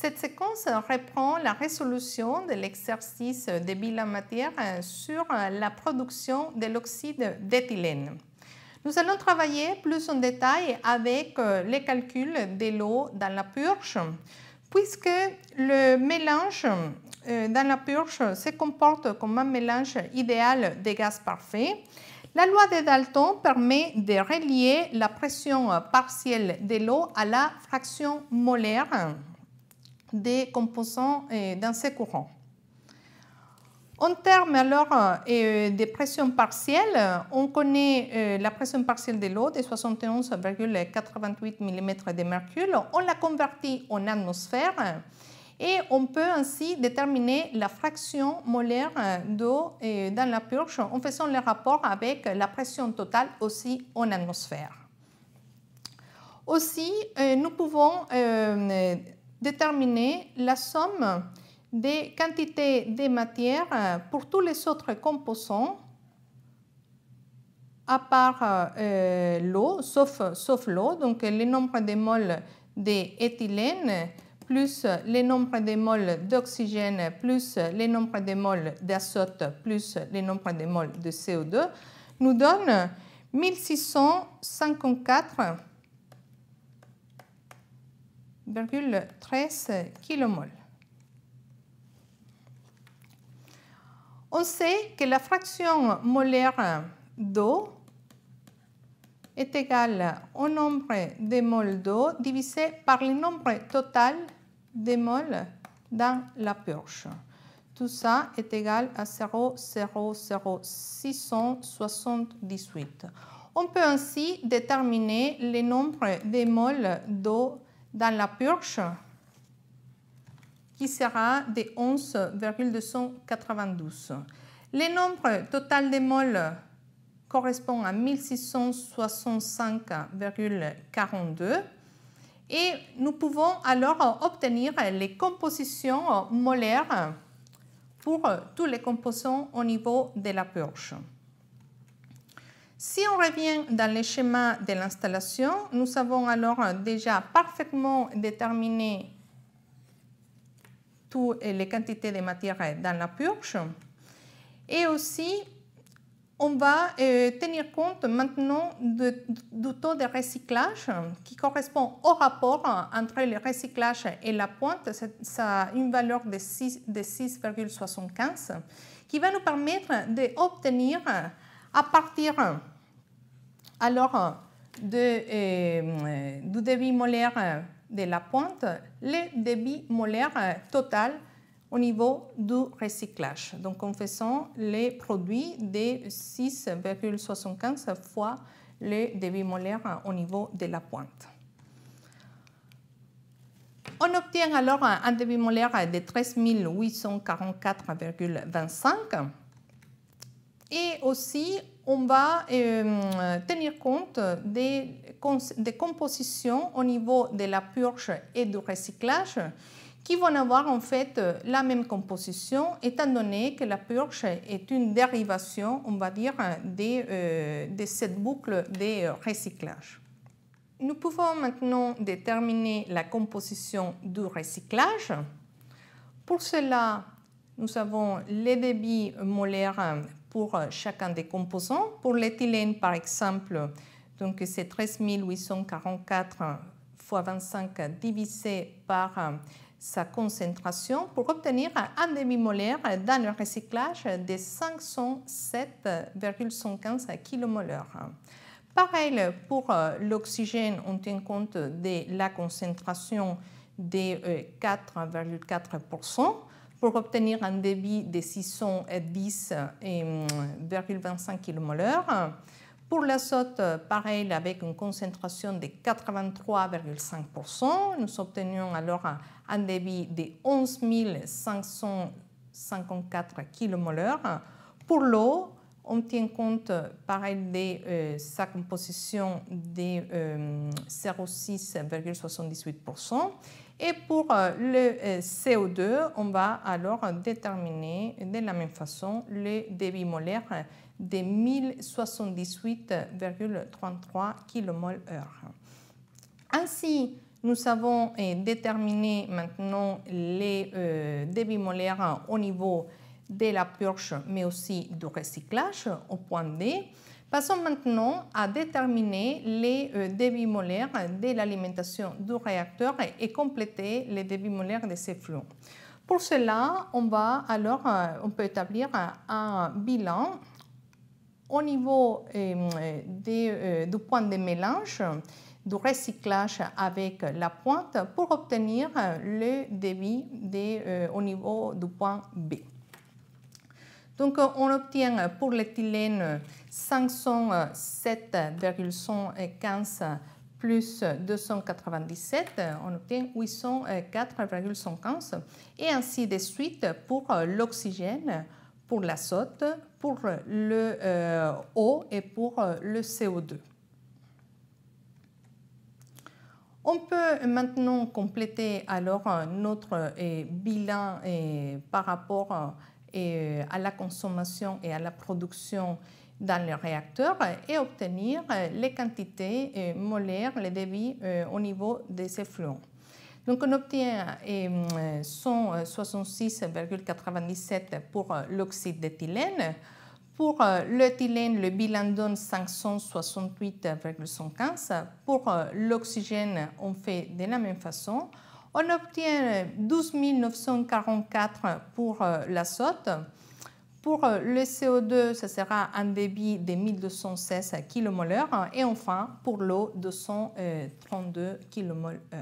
Cette séquence reprend la résolution de l'exercice de bilan matière euh, sur euh, la production de l'oxyde d'éthylène. Nous allons travailler plus en détail avec euh, les calculs de l'eau dans la purge, puisque le mélange dans la purge se comporte comme un mélange idéal des gaz parfaits. La loi de Dalton permet de relier la pression partielle de l'eau à la fraction molaire des composants euh, dans ces courants. En termes alors euh, euh, de pression partielle, on connaît la pression partielle de l'eau de 71,88 mm de mercure. On la convertit en atmosphère et on peut ainsi déterminer la fraction molaire d'eau dans la purge en faisant le rapport avec la pression totale aussi en atmosphère. Aussi, nous pouvons déterminer la somme des quantités de matière euh, pour tous les autres composants à part euh, euh, l'eau, sauf, sauf l'eau, donc le nombre de moles d'éthylène plus le nombre de moles d'oxygène plus le nombre de moles d'azote plus le nombre de moles de CO2 nous donne 1654 13 kmol. On sait que la fraction molaire d'eau est égale au nombre de moles d'eau divisé par le nombre total de moles dans la purge. Tout ça est égal à 0,00678. On peut ainsi déterminer le nombre de moles d'eau dans la purge qui sera de 11,292. Le nombre total des moles correspond à 1665,42 et nous pouvons alors obtenir les compositions molaires pour tous les composants au niveau de la purge. Si on revient dans les schémas de l'installation, nous avons alors déjà parfaitement déterminé toutes les quantités de matière dans la purge. Et aussi, on va euh, tenir compte maintenant de, du taux de recyclage qui correspond au rapport entre le recyclage et la pointe. Ça a une valeur de 6,75 de qui va nous permettre d'obtenir à partir alors euh, euh, du débit molaire euh, de la pointe, le débit molaire total au niveau du recyclage. Donc en faisant les produits de 6,75 fois le débit molaire au niveau de la pointe. On obtient alors un débit molaire de 13 844,25 et aussi, on va euh, tenir compte des, compositions au niveau de la purge et du recyclage qui vont avoir en fait la même composition étant donné que la purge est une dérivation, on va dire, de, euh, de cette boucle de recyclage. Nous pouvons maintenant déterminer la composition du recyclage. Pour cela, nous avons les débits molaires pour euh, chacun des composants. Pour l'éthylène, par exemple, donc c'est 13 844 25 divisé par euh, sa concentration pour obtenir un demi-molaire dans le recyclage de 507,115 h Pareil pour euh, l'oxygène, on tient compte de la concentration de 4,4% pour obtenir un débit de 610,25 km/h. Pour l'azote, pareil, avec une concentration de 83,5%, nous obtenions alors un débit de 11 554 km/h. Pour l'eau, on tient compte, pareil, de euh, sa composition de 0,6,78%. Euh, Et pour euh, le CO2, on va alors déterminer de la même façon le débit molaire de 1078,33 kmol/h. Ainsi, nous avons déterminé maintenant les débits molaire au niveau de la purge, mais aussi du recyclage au point D. Passons maintenant à déterminer les euh, débits molaires de l'alimentation du réacteur et compléter les débits molaires de ces flux. Pour cela, on va alors euh, on peut établir un bilan au niveau euh, du point de mélange du recyclage avec la pointe pour obtenir le débit au niveau du point B. Donc euh, euh, euh, on obtient pour l'éthylène 507,115 plus 297, on obtient 804,115 et ainsi de suite pour l'oxygène, pour l'azote, pour le et pour le CO2. On peut maintenant compléter alors notre bilan par rapport et euh, à la consommation et à la production dans le réacteur et obtenir euh, les quantités euh, molaires, les débits au niveau des effluents. Donc on obtient 166,97 pour l'oxyde d'éthylène. Pour l'éthylène, le bilan donne 568,115. Pour l'oxygène, on fait de la même façon. On obtient 12 944 pour euh, l'azote. Pour euh, le CO2, ce sera un débit de 1216 kmol et enfin pour l'eau 232 kmol h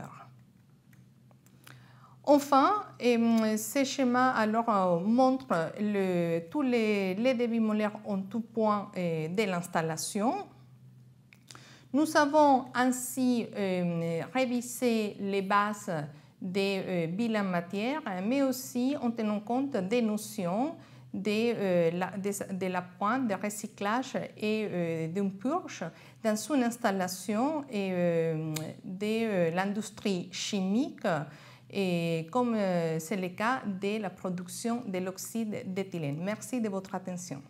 Enfin, hum, ces schémas alors euh, montrent tous les, les, débits molaires en tout point de l'installation. Nous avons ainsi euh, révisé les bases des euh, bilans matière, mais aussi en tenant compte des notions euh, de, la, pointe de recyclage et d'une purge dans une installation et, de l'industrie chimique, et comme c'est le cas de la production de l'oxyde d'éthylène. Merci de votre attention.